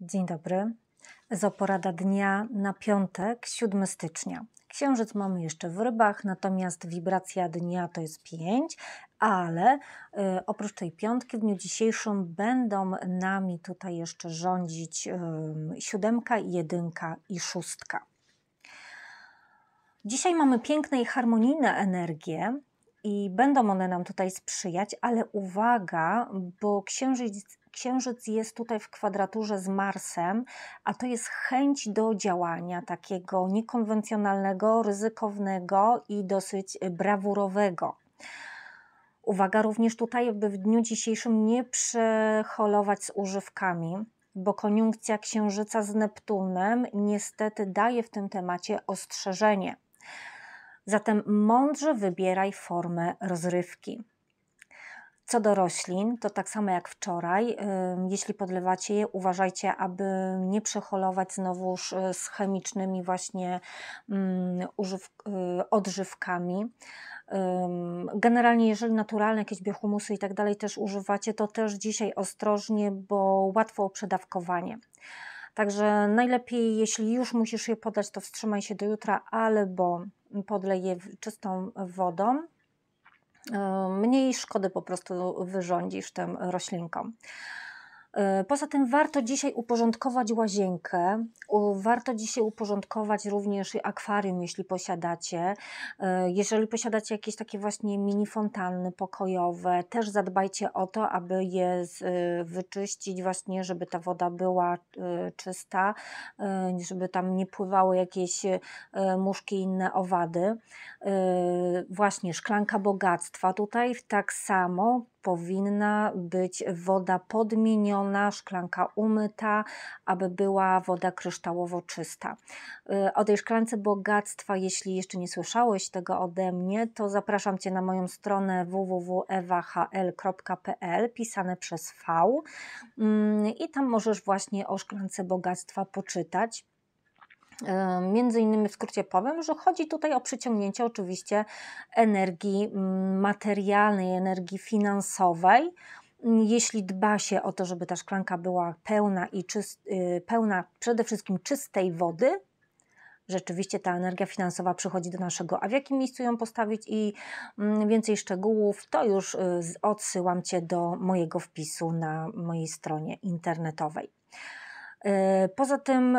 Dzień dobry. Z oporada dnia na piątek, 7 stycznia. Księżyc mamy jeszcze w rybach, natomiast wibracja dnia to jest 5, ale y, oprócz tej piątki w dniu dzisiejszym będą nami tutaj jeszcze rządzić y, siódemka, jedynka i szóstka. Dzisiaj mamy piękne i harmonijne energie, i będą one nam tutaj sprzyjać, ale uwaga, bo księżyc Księżyc jest tutaj w kwadraturze z Marsem, a to jest chęć do działania takiego niekonwencjonalnego, ryzykownego i dosyć y, brawurowego. Uwaga również tutaj, by w dniu dzisiejszym nie przeholować z używkami, bo koniunkcja Księżyca z Neptunem niestety daje w tym temacie ostrzeżenie. Zatem mądrze wybieraj formę rozrywki. Co do roślin, to tak samo jak wczoraj, jeśli podlewacie je, uważajcie, aby nie przeholować znowuż y, z chemicznymi właśnie mm, y, odżywkami. Generalnie, jeżeli naturalne jakieś biohumusy i tak dalej też używacie, to też dzisiaj ostrożnie, bo łatwo o przedawkowanie. Także najlepiej, jeśli już musisz je podać, to wstrzymaj się do jutra albo podlej je czystą wodą mniej szkody po prostu wyrządzisz tym roślinkom. E, poza tym warto dzisiaj uporządkować łazienkę, warto dzisiaj uporządkować również akwarium, jeśli posiadacie. E, jeżeli posiadacie jakieś takie właśnie mini fontanny pokojowe, też zadbajcie o to, aby je e, wyczyścić właśnie, żeby ta woda była czysta, żeby tam nie pływały jakieś muszki inne owady. Właśnie szklanka bogactwa tutaj tak samo powinna być woda podmieniona, szklanka umyta, aby była woda kryształowo czysta. Y, o tej szklance bogactwa, jeśli jeszcze nie słyszałeś tego ode mnie, to zapraszam Cię na moją stronę www.ewahl.pl, pisane przez V. Mm, I tam możesz właśnie o szklance bogactwa poczytać. Między innymi w skrócie powiem, że chodzi tutaj o przyciągnięcie oczywiście energii mm, materialnej, energii finansowej. Mm, jeśli dba się o to, żeby ta szklanka była pełna i czyst, y, pełna przede wszystkim czystej wody, rzeczywiście ta energia finansowa przychodzi do naszego, a w jakim miejscu ją postawić i mm, więcej szczegółów, to już y, odsyłam Cię do mojego wpisu na mojej stronie internetowej. E, poza tym,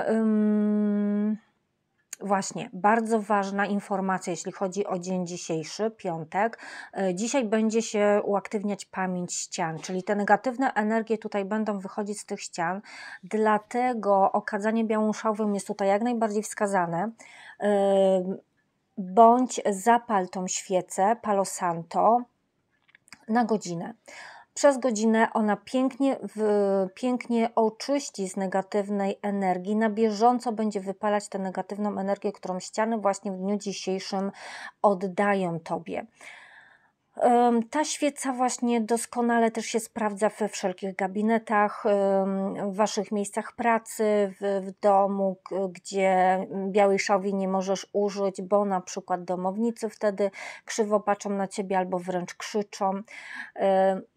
właśnie, bardzo ważna informacja, jeśli chodzi o dzień dzisiejszy, piątek. E, dzisiaj będzie się uaktywniać pamięć ścian, czyli te negatywne energie tutaj będą wychodzić z tych ścian, dlatego okadzanie białą szałwą jest tutaj jak najbardziej wskazane e, bądź zapal tą świecę, palosanto, na godzinę. Przez godzinę ona pięknie, w, pięknie oczyści z negatywnej energii. Na bieżąco będzie wypalać tę negatywną energię, którą ściany właśnie w dniu dzisiejszym oddają Tobie. Ta świeca właśnie doskonale też się sprawdza we wszelkich gabinetach, w waszych miejscach pracy, w, w, domu, gdzie białej szowi nie możesz użyć, bo na przykład domownicy wtedy krzywo patrzą na ciebie albo wręcz krzyczą.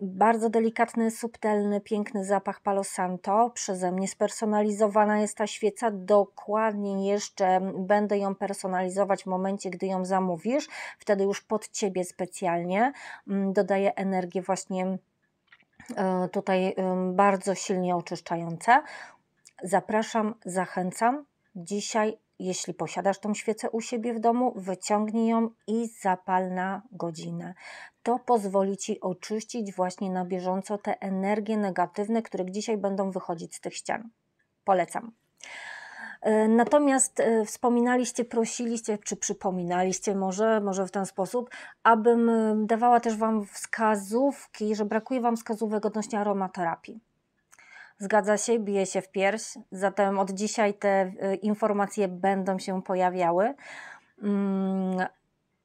Bardzo delikatny, subtelny, piękny zapach palosanto. Przeze mnie spersonalizowana jest ta świeca. Dokładnie jeszcze będę ją personalizować w momencie, gdy ją zamówisz. Wtedy już pod ciebie specjalnie. Mm, dodaje energię właśnie e, tutaj e, bardzo silnie oczyszczające. Zapraszam, zachęcam. Dzisiaj, jeśli posiadasz tą świecę u siebie w domu, wyciągnij ją i zapal na godzinę. To pozwoli ci oczyścić właśnie na bieżąco te energie negatywne, które dzisiaj będą wychodzić z tych ścian. Polecam. E, natomiast e, wspominaliście, prosiliście, czy przypominaliście może, może w ten sposób, abym e, dawała też Wam wskazówki, że brakuje Wam wskazówek odnośnie aromaterapii. Zgadza się, bije się w pierś, zatem od dzisiaj te informacje będą się pojawiały. Mm,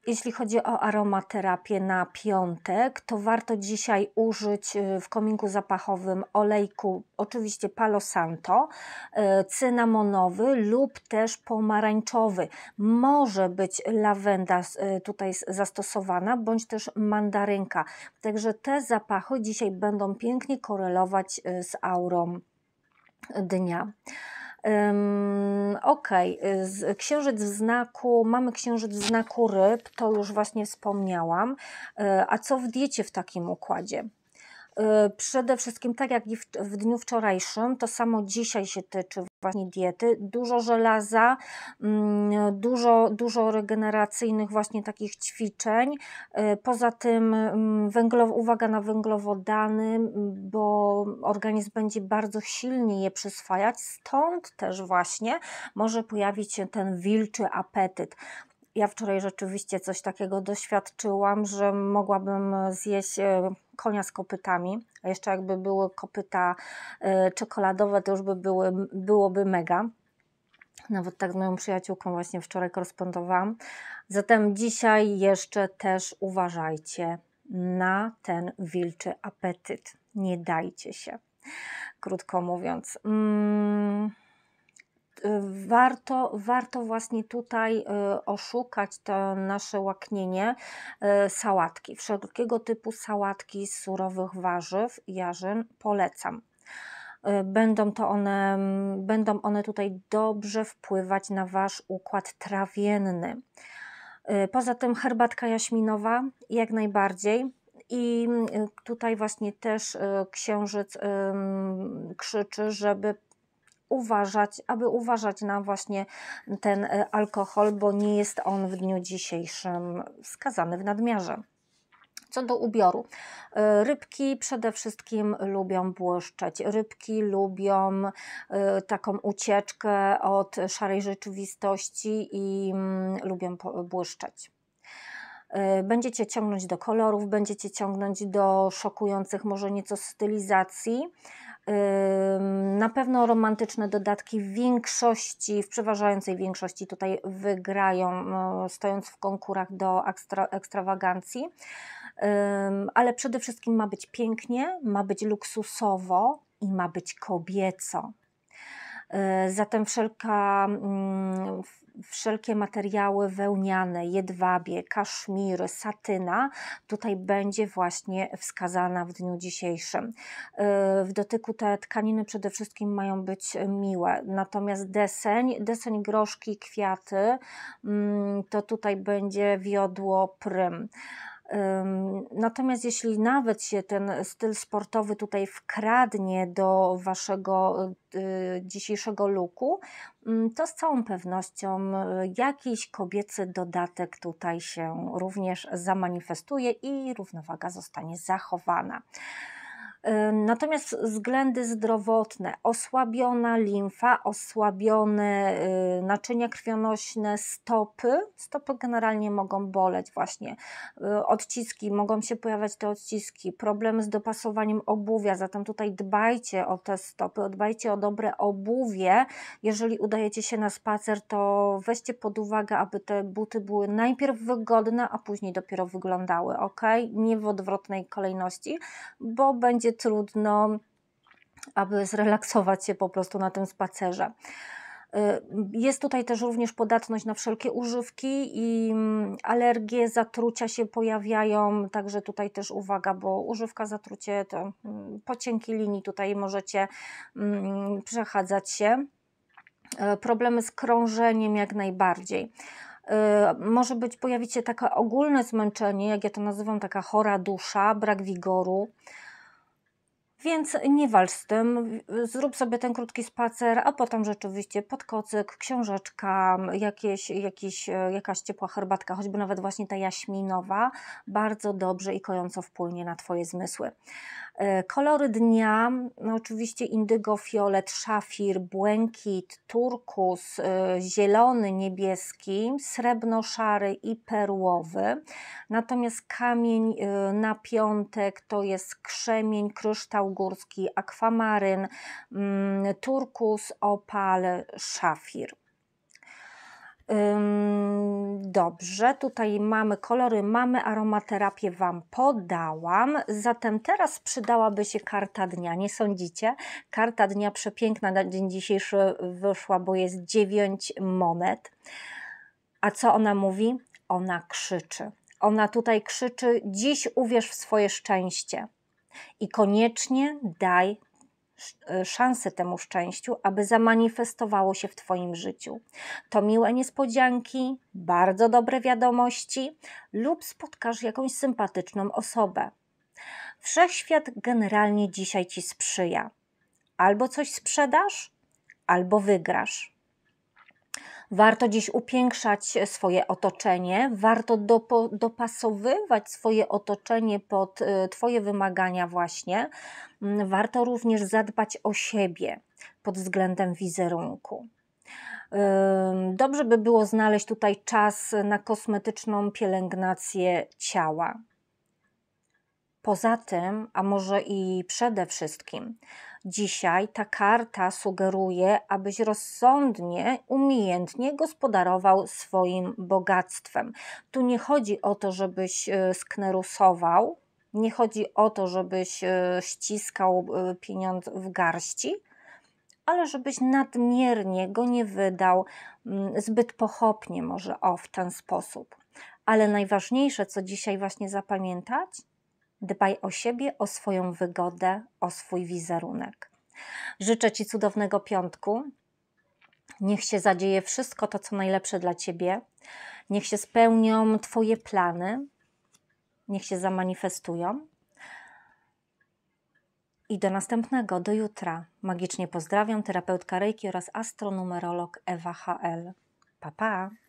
jeśli chodzi o aromaterapię na piątek, to warto dzisiaj użyć y, w kominku zapachowym olejku, oczywiście Palo Santo, y, cynamonowy lub też pomarańczowy. Może być lawenda y, tutaj zastosowana, bądź też mandarynka. Także te zapachy dzisiaj będą pięknie korelować z aurą dnia. Um, Okej, okay. księżyc w znaku, mamy księżyc w znaku ryb, to już właśnie wspomniałam. E, a co w diecie w takim układzie? Y, przede wszystkim, tak jak w, w dniu wczorajszym, to samo dzisiaj się tyczy właśnie diety. Dużo żelaza, mm, dużo, dużo regeneracyjnych właśnie takich ćwiczeń. Y, poza tym mm, węglow, uwaga na węglowodany, bo organizm będzie bardzo silnie je przyswajać, stąd też właśnie może pojawić się ten wilczy apetyt. Ja wczoraj rzeczywiście coś takiego doświadczyłam, że mogłabym zjeść e, konia z kopytami, a jeszcze jakby były kopyta e, czekoladowe, to już by były, byłoby mega. Nawet tak z moją przyjaciółką właśnie wczoraj korespondowałam. Zatem dzisiaj jeszcze też uważajcie na ten wilczy apetyt. Nie dajcie się, krótko mówiąc. Mm warto, warto właśnie tutaj y, oszukać to nasze łaknienie y, sałatki, wszelkiego typu sałatki z surowych warzyw, jarzyn polecam y, będą, to one, będą one tutaj dobrze wpływać na Wasz układ trawienny. Poza tym herbatka jaśminowa jak najbardziej. I tutaj właśnie też księżyc krzyczy, żeby uważać, aby uważać na właśnie ten e, alkohol, bo nie jest on w dniu dzisiejszym skazany w nadmiarze. Co do ubioru, e, rybki przede wszystkim lubią błyszczeć, rybki lubią e, taką ucieczkę od szarej rzeczywistości i mm, lubią błyszczeć. E, będziecie ciągnąć do kolorów, będziecie ciągnąć do szokujących, może nieco stylizacji. Na pewno romantyczne dodatki w większości, w przeważającej większości tutaj wygrają, no, stojąc w konkurach do ekstra, ekstrawagancji. Ale przede wszystkim ma być pięknie, ma być luksusowo i ma być kobieco. E, zatem wszelka, mm, wszelkie materiały wełniane, jedwabie, kaszmiry, satyna tutaj będzie właśnie wskazana w dniu dzisiejszym. E, w dotyku te tkaniny przede wszystkim mają być miłe, natomiast deseń, deseń groszki, kwiaty, mm, to tutaj będzie wiodło prym. Natomiast jeśli nawet się ten styl sportowy tutaj wkradnie do waszego y, dzisiejszego luku, mm, to z całą pewnością y, jakiś kobiecy dodatek tutaj się również zamanifestuje i równowaga zostanie zachowana. Natomiast względy zdrowotne, osłabiona limfa, osłabione y, naczynia krwionośne, stopy, stopy generalnie mogą boleć właśnie, y, odciski, mogą się pojawiać te odciski, problemy z dopasowaniem obuwia, zatem tutaj dbajcie o te stopy, dbajcie o dobre obuwie, jeżeli udajecie się na spacer, to weźcie pod uwagę, aby te buty były najpierw wygodne, a później dopiero wyglądały, ok? Nie w odwrotnej kolejności, bo będzie trudno, aby zrelaksować się po prostu na tym spacerze. Y, jest tutaj też również podatność na wszelkie używki i mm, alergie, zatrucia się pojawiają, także tutaj też uwaga, bo używka, zatrucie to mm, po cienkiej linii tutaj możecie mm, przechadzać się. Y, problemy z krążeniem jak najbardziej. Y, może być pojawić się takie ogólne zmęczenie, jak ja to nazywam, taka chora dusza, brak wigoru. Więc nie walcz z tym, zrób sobie ten krótki spacer, a potem rzeczywiście pod kocyk, książeczka, jakieś, jakieś, e, jakaś ciepła herbatka, choćby nawet właśnie ta jaśminowa, bardzo dobrze i kojąco wpłynie na Twoje zmysły. E, kolory dnia, no oczywiście indygo, fiolet, szafir, błękit, turkus, e, zielony, niebieski, srebrno-szary i perłowy. Natomiast kamień e, na piątek to jest krzemień, kryształ górski, akwamaryn, mm, turkus, opal, szafir. Dobrze, tutaj mamy kolory, mamy aromaterapię Wam podałam, zatem teraz przydałaby się karta dnia, nie sądzicie? Karta dnia przepiękna na dzień dzisiejszy wyszła, bo jest 9 monet. A co ona mówi? Ona krzyczy. Ona tutaj krzyczy: Dziś uwierz w swoje szczęście i koniecznie daj E, szansę temu szczęściu, aby zamanifestowało się w Twoim życiu. To miłe niespodzianki, bardzo dobre wiadomości lub spotkasz jakąś sympatyczną osobę. Wszechświat generalnie dzisiaj Ci sprzyja. Albo coś sprzedasz, albo wygrasz. Warto dziś upiększać swoje otoczenie, warto dopo, dopasowywać swoje otoczenie pod y, Twoje wymagania, właśnie. Mm, warto również zadbać o siebie pod względem wizerunku. Dobrze by było znaleźć tutaj czas na kosmetyczną pielęgnację ciała. Poza tym, a może i przede wszystkim, Dzisiaj ta karta sugeruje, abyś rozsądnie, umiejętnie gospodarował swoim bogactwem. Tu nie chodzi o to, żebyś e, sknerusował, nie chodzi o to, żebyś e, ściskał e, pieniądz w garści, ale żebyś nadmiernie go nie wydał, mm, zbyt pochopnie może o w ten sposób. Ale najważniejsze, co dzisiaj właśnie zapamiętać, Dbaj o siebie, o swoją wygodę, o swój wizerunek. Życzę Ci cudownego piątku. Niech się zadzieje wszystko to, co najlepsze dla Ciebie. Niech się spełnią Twoje plany. Niech się zamanifestują. I do następnego, do jutra. Magicznie pozdrawiam terapeutka Reiki oraz astronumerolog Ewa HL. Pa, pa!